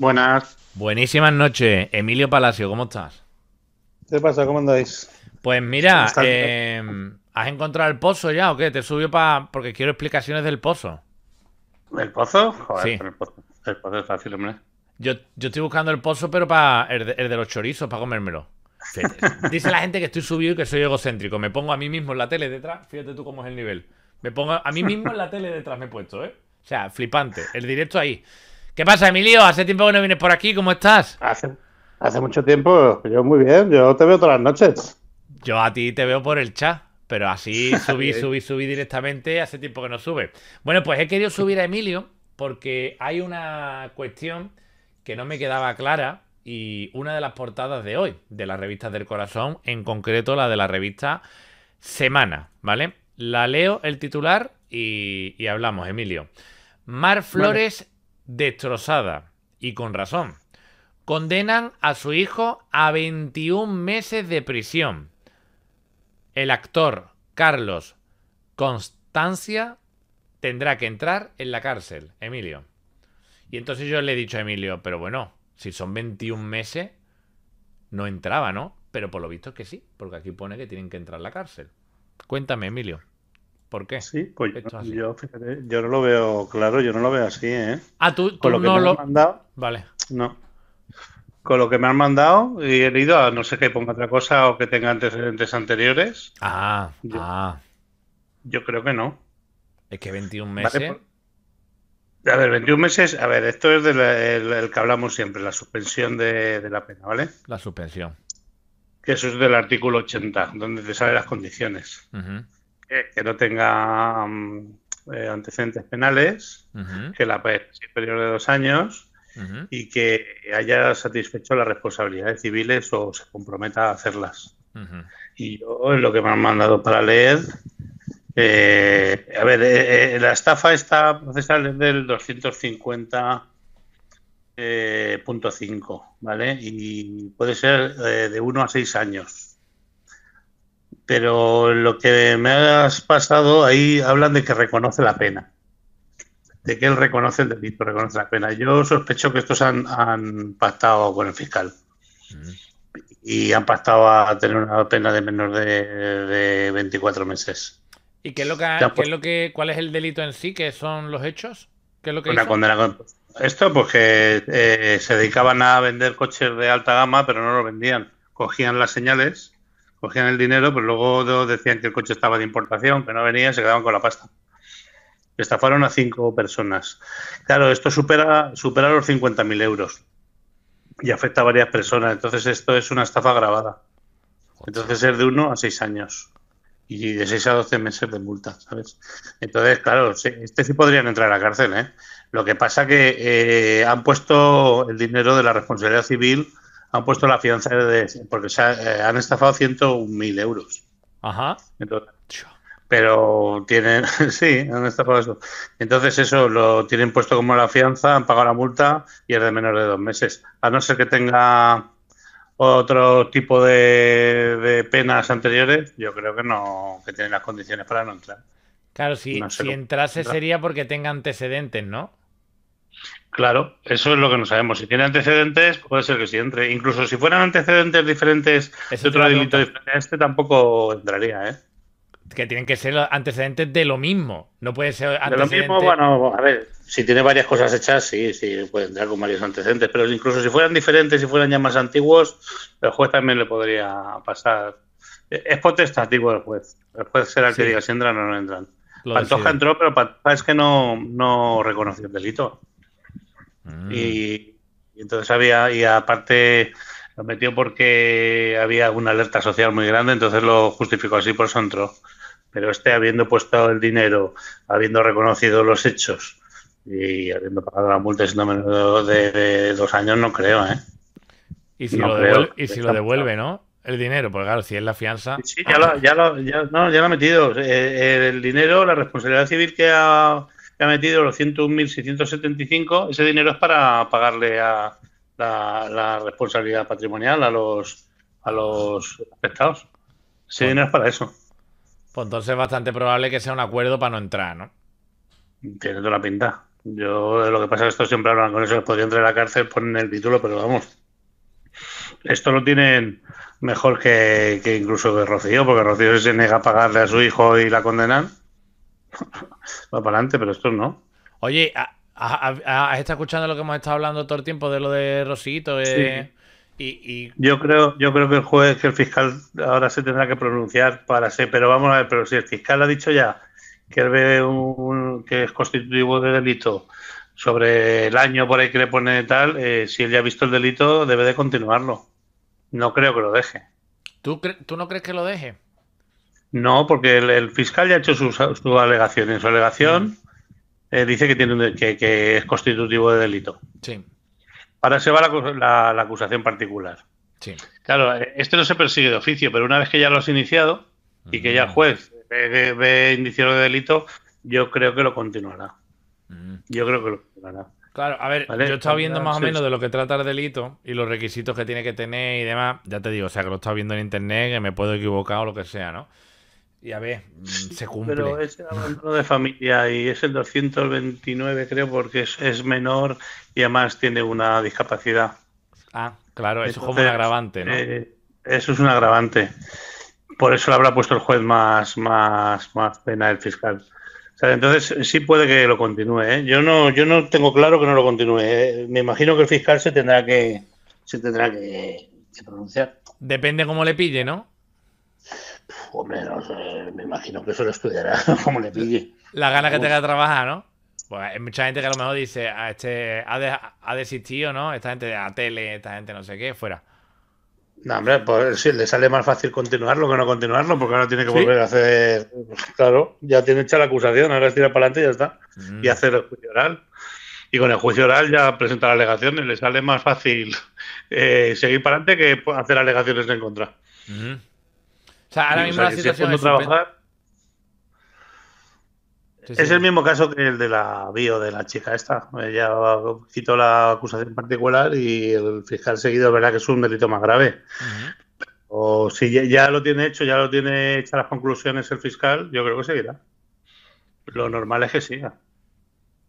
Buenas. Buenísimas noches. Emilio Palacio, ¿cómo estás? ¿Qué pasa? ¿Cómo andáis? Pues mira, em, ¿has encontrado el pozo ya o qué? Te subió para. Porque quiero explicaciones del pozo. ¿El pozo? Joder, sí. el, pozo, fácil, hombre. Yo, estoy buscando el pozo, pero para el de, los chorizos, para comérmelo. Dice la gente que estoy subido y que soy egocéntrico. Me pongo a mí mismo en la tele detrás. Fíjate tú cómo es el nivel. Me pongo a mí mismo en la tele detrás, me he puesto, ¿eh? O sea, flipante. El directo ahí. ¿Qué pasa, Emilio? Hace tiempo que no vienes por aquí, ¿cómo estás? Hace, mucho tiempo, pues, yo muy bien, yo te veo todas las noches. Yo a ti te veo por el chat, pero así subí, subí, subí directamente, hace tiempo que no sube. Bueno, pues he querido subir a Emilio porque hay una cuestión que no me quedaba clara y una de las portadas de hoy, de las revistas del corazón, en concreto la de la revista Semana, ¿vale? La leo el titular y hablamos, Emilio. Mar Flores destrozada, y con razón. Condenan a su hijo a 21 meses de prisión. El actor Carlos Constancia tendrá que entrar en la cárcel, Emilio. Y entonces yo le he dicho a Emilio, pero bueno, si son 21 meses, no entraba, ¿no? Pero por lo visto es que sí, porque aquí pone que tienen que entrar en la cárcel. Cuéntame, Emilio. ¿Por qué? Sí, pues yo, no lo veo claro, yo no lo veo así, ¿eh? Ah, tú, Con lo que me lo... Han mandado, vale. No. Con lo que me han mandado y he ido a no sé qué ponga otra cosa o que tenga antecedentes anteriores. Ah, yo, ah. Yo creo que no. Es que 21 meses. Pues, a ver, 21 meses. A ver, esto es del que hablamos siempre, la suspensión de, la pena, ¿vale? La suspensión. Que eso es del artículo 80, donde te salen las condiciones. Ajá que no tenga mm, eh, antecedentes penales, que la pena sea superior de dos años y que haya satisfecho las responsabilidades civiles o se comprometa a hacerlas. Y yo, lo que me han mandado para leer, eh, a ver, eh, la estafa está procesal desde el 250.5, ¿vale? Y puede ser de uno a seis años pero lo que me has pasado ahí hablan de que reconoce la pena, de que él reconoce el delito, reconoce la pena. Yo sospecho que estos han, pactado con el fiscal mm. y han pactado a tener una pena de menos de, de 24 meses. ¿Y qué es lo que, pues lo que, cuál es el delito en sí? ¿Qué son los hechos? ¿Qué lo que una condena Esto, pues que eh, se dedicaban a vender coches de alta gama, pero no los vendían. Cogían las señales cogían el dinero, pero pues luego decían que el coche estaba de importación, que no venía, se quedaban con la pasta. Estafaron a cinco personas. Claro, esto supera, supera los 50.000 euros y afecta a varias personas. Entonces, esto es una estafa grabada. Entonces, es de uno a seis años y de seis a doce meses de multa, ¿sabes? Entonces, claro, este sí podrían entrar a la cárcel, ¿eh? Lo que pasa que eh, han puesto el dinero de la responsabilidad civil han puesto la fianza de. Porque se eh, han estafado 101.000 euros. Ajá. pero tienen. sí, han estafado eso. Entonces, eso lo tienen puesto como la fianza, han pagado la multa y es de menos de dos meses. A no ser que tenga otro tipo de, penas anteriores, yo creo que no. que tienen las condiciones para no entrar. Claro, si, entrase sería porque tenga antecedentes, ¿no? Claro, eso es lo que no sabemos. Si tiene antecedentes, puede ser que sí entre. Incluso si fueran antecedentes diferentes de otro delito diferente este, tampoco entraría, ¿eh? Que tienen que ser antecedentes de lo mismo. No puede ser antecedentes... De lo mismo, bueno, a ver, si tiene varias cosas hechas, sí, sí, puede entrar con varios antecedentes. Pero incluso si fueran diferentes, si fueran ya más antiguos, el juez también le podría pasar. Es digo el juez. El juez será el que diga si entran o no entran. Pantoja entró, pero es que no, no reconoció el delito. Mm. Y, entonces había, y aparte lo metió porque había una alerta social muy grande, entonces lo justificó así, por Santro. Pero este, habiendo puesto el dinero, habiendo reconocido los hechos y habiendo pagado la multa siendo menos de, dos años, no creo, ¿eh? Y si, lo, devuelve, ¿no? El dinero, porque claro, si es la fianza. Sí, ya lo, ya no, ya lo ha metido. Eh, el dinero, la responsabilidad civil que ha ha metido los 101.675, ese dinero es para pagarle a la, responsabilidad patrimonial a los, a los afectados. Ese pues dinero es para eso. Pues entonces es bastante probable que sea un acuerdo para no entrar, ¿no? Tiene toda la pinta. Yo, lo que pasa es que esto siempre hablan con eso, les podría entrar a la cárcel, ponen el título, pero vamos. Esto lo tienen mejor que, que incluso que Rocío, porque Rocío se niega a pagarle a su hijo y la condenan. va para adelante, pero esto no. Oye, ¿has estado escuchando lo que hemos estado hablando todo el tiempo de lo de Rosito? Y, Yo creo, yo creo que el juez, que el fiscal ahora se tendrá que pronunciar para ser, pero vamos a ver, pero si el fiscal ha dicho ya que él ve un, que es constitutivo de delito sobre el año por ahí que le pone tal, eh, si él ya ha visto el delito, debe de continuarlo. No creo que lo deje. ¿Tú, ¿Tú no crees que lo deje? No, porque el, fiscal ya ha hecho su, alegación. En su alegación dice que, tiene, que, es constitutivo de delito. Sí. Ahora se va la, acusación particular. Sí. Claro, este no se persigue de oficio, pero una vez que ya lo has iniciado y que ya el mm. juez ve, ve de delito, yo creo que lo continuará. Mm. Yo creo que lo continuará. Claro, a ver, yo he estado viendo más o menos de lo que trata el delito y los requisitos que tiene que tener y demás. Ya te digo, o sea, que lo he estado viendo en internet, que me puedo equivocar o lo que sea, ¿no? Ya ve, mm, se cumple. Pero es el abandono de familia y es el 229, creo, porque es, menor y además tiene una discapacidad. Ah, claro, eso es como un agravante, ¿no? Eh, eso es un agravante. Por eso le habrá puesto el juez más, más, más pena el fiscal. entonces sí puede que lo continúe. ¿eh? Yo no, yo no tengo claro que no lo continúe. ¿eh? Me imagino que el fiscal se tendrá que, se tendrá que pronunciar. Depende cómo le pille, ¿no? hombre, no sé, me imagino que eso lo estudiará como le pille. La gana que tenga de trabajar, ¿no? Pues hay mucha gente que a lo mejor dice, ah, este ha, desistido, ¿no? Esta gente de la tele, esta gente no sé qué, fuera. No, hombre, pues sí, le sale más fácil continuarlo que no continuarlo, porque ahora tiene que volver a hacer. Claro, ya tiene hecha la acusación, ahora es tirar para adelante y ya está. Mm. Y hacer el juicio oral. Y con el juicio oral ya presenta la alegación y le sale más fácil eh, seguir para adelante que hacer alegaciones en contra. Mm. O sea, ahora mismo la situación es Es el mismo caso que el de la bio de la chica esta. Ella quitó la acusación particular y el fiscal seguido verá verdad que es un delito más grave. O si ya, lo tiene hecho, ya lo tiene hecha las conclusiones el fiscal, yo creo que seguirá. Lo normal es que siga.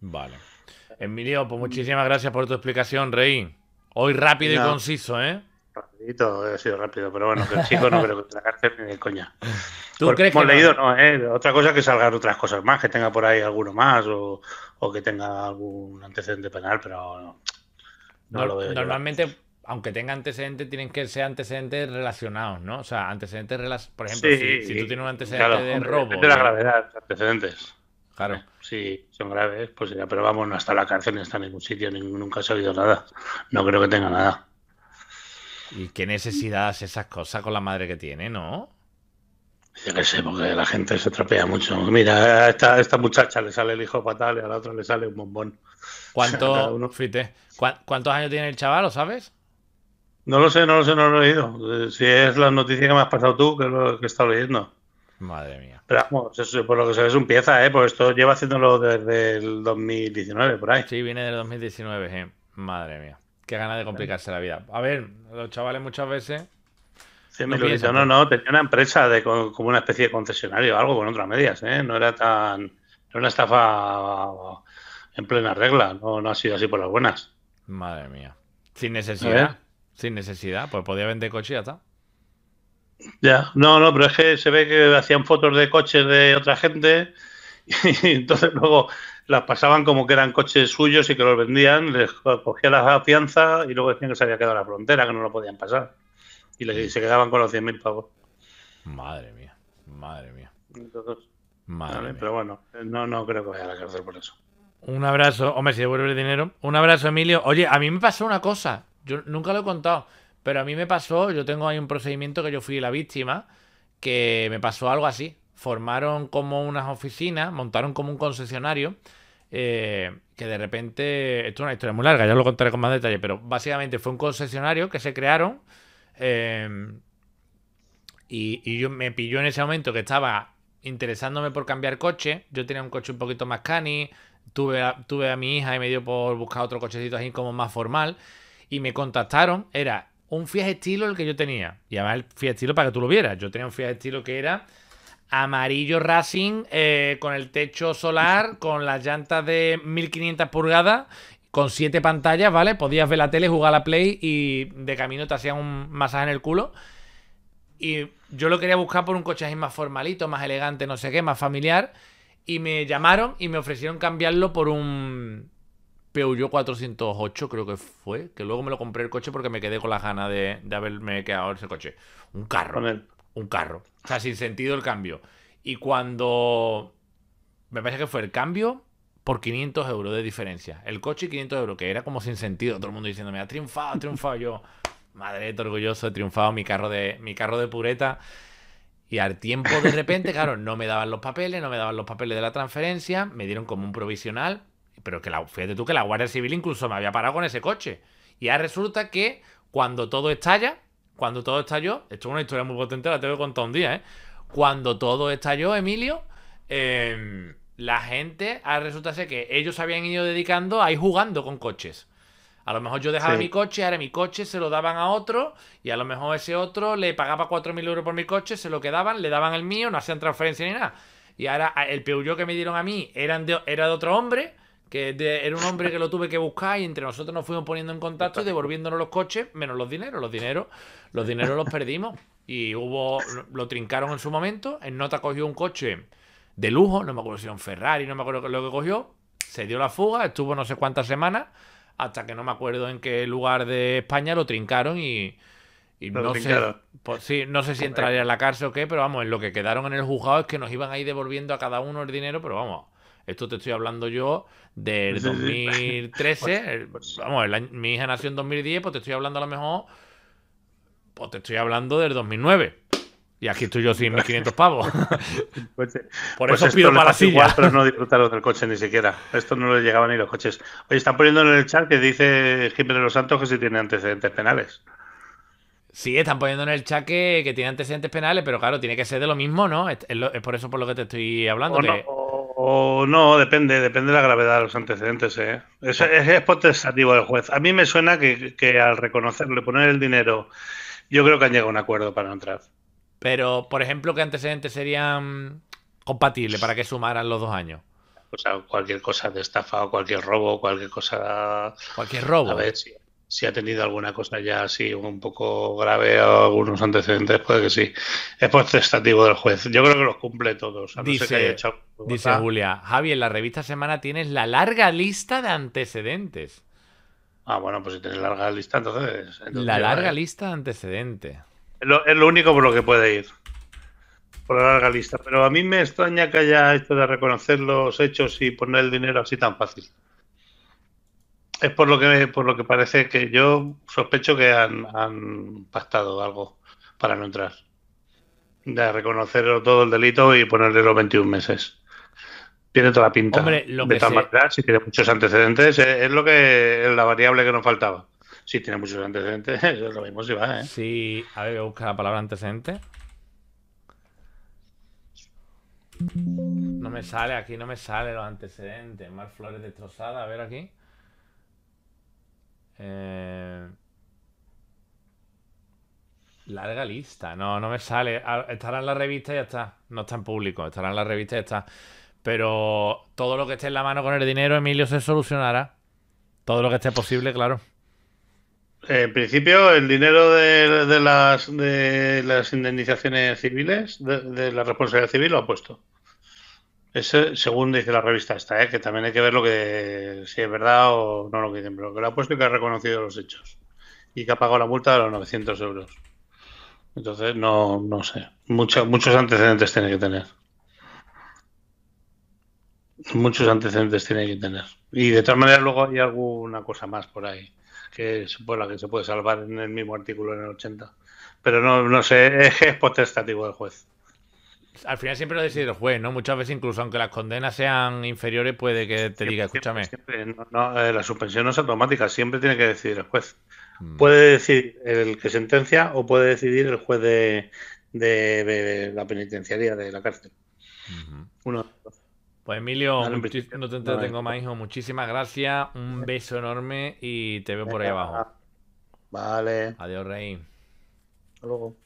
Vale. Emilio, pues muchísimas gracias por tu explicación, Rey. Hoy rápido y conciso, ¿eh? Rapidito, he sido rápido, pero bueno, que el chico no creo que la cárcel ni de coña. ¿Tú crees hemos que leído, no, eh, Otra cosa que salgan otras cosas más, que tenga por ahí alguno más o, o que tenga algún antecedente penal, pero no, lo veo. Normalmente, aunque tenga antecedentes, tienen que ser antecedentes relacionados, ¿no? O sea, antecedentes relacionados. Por ejemplo, si, si, tú tienes un antecedente de robo. De la gravedad, antecedentes. Claro. Sí, son graves, pues ya, pero vamos, no está la cárcel, ni está en ningún sitio, nunca se ha oído nada. No creo que tenga nada. ¿Y qué necesidad hace esas cosas con la madre que tiene, no? Yo qué sé, porque la gente se trapea mucho. Mira, a esta, muchacha le sale el hijo fatal y a la otra le sale un bombón. ¿Cuánto, ¿Cuántos años tiene el chaval, lo sabes? No lo sé, no lo sé, no lo he oído. Eh, si es la noticia que me has pasado tú, que es lo que he estado leyendo. Madre mía. Pero vamos, eso, por lo que se ve es un pieza, ¿eh? Porque esto lleva haciéndolo desde el 2019, por ahí. Sí, viene del 2019, ¿eh? Madre mía. Qué gana de complicarse la vida. A ver, los chavales muchas veces. Sí, me no, no, no, tenía una empresa de como una especie de concesionario o algo con otras medias, ¿eh? No era tan. Era una estafa en plena regla, no, no ha sido así por las buenas. Madre mía. Sin necesidad. Sin necesidad, pues podía vender coche y ya Ya, no, no, pero es que se ve que hacían fotos de coches de otra gente Y entonces luego las pasaban como que eran coches suyos y que los vendían, les cogían las afianzas y luego decían que se había quedado la frontera, que no lo podían pasar. Y, se quedaban con los 100.000 pavos. Madre mía, madre mía. madre mía. Pero bueno, no, no creo que vaya a la cárcel por eso. Un abrazo, hombre, si devuelve el dinero. Un abrazo, Emilio. Oye, a mí me pasó una cosa, yo nunca lo he contado, pero a mí me pasó, yo tengo ahí un procedimiento que yo fui la víctima, que me pasó algo así formaron como unas oficinas, montaron como un concesionario, eh, que de repente, esto es una historia muy larga, ya lo contaré con más detalle, pero básicamente fue un concesionario que se crearon eh, y, yo me pilló en ese momento que estaba interesándome por cambiar coche, yo tenía un coche un poquito más cani, tuve a, tuve a mi hija y me dio por buscar otro cochecito así como más formal y me contactaron, era un Fiat Estilo el que yo tenía, y además el Fiat Estilo para que tú lo vieras, yo tenía un Fiat Estilo que era... Amarillo Racing eh, con el techo solar, con las llantas de 1500 pulgadas, con siete pantallas, ¿vale? Podías ver la tele, jugar a la Play y de camino te hacían un masaje en el culo. Y yo lo quería buscar por un coche así más formalito, más elegante, no sé qué, más familiar. Y me llamaron y me ofrecieron cambiarlo por un Peugeot 408, creo que fue. Que luego me lo compré el coche porque me quedé con las ganas de, de haberme quedado ese coche. Un carro un carro. O sea, sin sentido el cambio. Y cuando. Me parece que fue el cambio por 500 euros de diferencia. El coche y 500 euros, que era como sin sentido. Todo el mundo diciéndome, ha triunfado, ha triunfado yo. Madre, orgulloso, he triunfado mi carro de, mi carro de pureta. Y al tiempo, de repente, claro, no me daban los papeles, no me daban los papeles de la transferencia, me dieron como un provisional, pero que la, fíjate tú que la Guardia Civil incluso me había parado con ese coche. Y ahora resulta que cuando todo estalla, cuando todo estalló, esto es una historia muy potente, la te voy a contar un día, ¿eh? Cuando todo estalló, Emilio, em, la gente, resulta ser que ellos habían ido dedicando a ir jugando con coches. A lo mejor yo dejaba mi coche, ahora mi coche se lo daban a otro y a lo mejor ese otro le pagaba 4.000 euros por mi coche, se lo quedaban, le daban el mío, no hacían transferencia ni nada. Y ahora el Peugeot que me dieron a mí era de otro hombre, que era un hombre que lo tuve que buscar y entre nosotros nos fuimos poniendo en contacto y devolviéndonos los coches, menos los dineros. Los dineros los, dineros los perdimos y hubo lo trincaron en su momento. En nota cogió un coche de lujo, no me acuerdo si era un Ferrari, no me acuerdo lo que cogió. Se dio la fuga, estuvo no sé cuántas semanas, hasta que no me acuerdo en qué lugar de España lo trincaron y, no, sé, pues sí, no sé si entraría en la cárcel o qué, pero vamos, en lo que quedaron en el juzgado es que nos iban ahí devolviendo a cada uno el dinero, pero vamos, esto te estoy hablando yo del 2013, vamos, mi hija nació en 2010, pues te estoy hablando a lo mejor, pues te estoy hablando del 2009. Y aquí estoy yo sin pavos. Pues, eh, por pues eso pido para la silla. pero no disfrutaron del coche ni siquiera. Esto no le llegaban ni los coches. Oye, están poniendo en el chat que dice Jiménez Los Santos que si tiene antecedentes penales. Sí, están poniendo en el chat que, tiene antecedentes penales, pero claro, tiene que ser de lo mismo, ¿no? Es, por eso por lo que te estoy hablando. O no, depende, depende de la gravedad de los antecedentes. ¿eh? Es, es, potestativo del juez. A mí me suena que, que al reconocerle, poner el dinero, yo creo que han llegado a un acuerdo para entrar. Pero, por ejemplo, ¿qué antecedentes serían compatibles para que sumaran los dos años? O sea, cualquier cosa de estafa o cualquier robo, cualquier cosa. Cualquier robo. A ver, sí si ha tenido alguna cosa ya así un poco grave o algunos antecedentes, puede que sí. Es testativo del juez. Yo creo que los cumple todos. dice, Julia, Javi, en la revista Semana tienes la larga lista de antecedentes. Ah, bueno, pues si tienes larga lista, entonces... la larga eh. lista de antecedentes. Es lo, único por lo que puede ir. Por la larga lista. Pero a mí me extraña que haya esto de reconocer los hechos y poner el dinero así tan fácil. Es por lo que por lo que parece que yo sospecho que han, han pactado algo para no entrar. De reconocer todo el delito y ponerle los 21 meses. Tiene toda la pinta. Hombre, lo si tiene muchos antecedentes, es, lo que es la variable que nos faltaba. Si tiene muchos antecedentes, es lo mismo si va, ¿eh? Sí, a ver, voy buscar la palabra antecedente. No me sale aquí, no me sale los antecedentes. Mar Flores destrozada, a ver aquí. Eh, larga lista, no, no me sale. Ah, estará en la revista y ya está. No está en público, estará en la revista y ya está. Pero todo lo que esté en la mano con el dinero, Emilio, se solucionará. Todo lo que esté posible, claro. En principio, el dinero de, las, de las indemnizaciones civiles, de la responsabilidad civil, lo ha puesto según dice la revista esta, ¿eh? que también hay que ver lo que si es verdad o no lo que dicen, pero que lo ha puesto y que ha reconocido los hechos y que ha pagado la multa de los 900 euros. Entonces, no, no sé. muchos antecedentes tiene que tener. Muchos antecedentes tiene que tener. Y de todas maneras, luego hay alguna cosa más por ahí, que es que se puede salvar en el mismo artículo en el 80. Pero no, no sé, es, es potestativo del juez al final siempre lo decide el juez, ¿no? Muchas veces, incluso aunque las condenas sean inferiores, puede que te diga, escúchame. Siempre, eh, la suspensión no es automática, siempre tiene que decidir el juez. Mm. Puede decidir el que sentencia o puede decidir el juez de, la penitenciaría, de la cárcel. Uno. Pues Emilio, no, no te entretengo eh. más, hijo. Muchísimas gracias, un beso enorme y te veo por ahí abajo. Vale. Adiós, Rey. Hasta luego.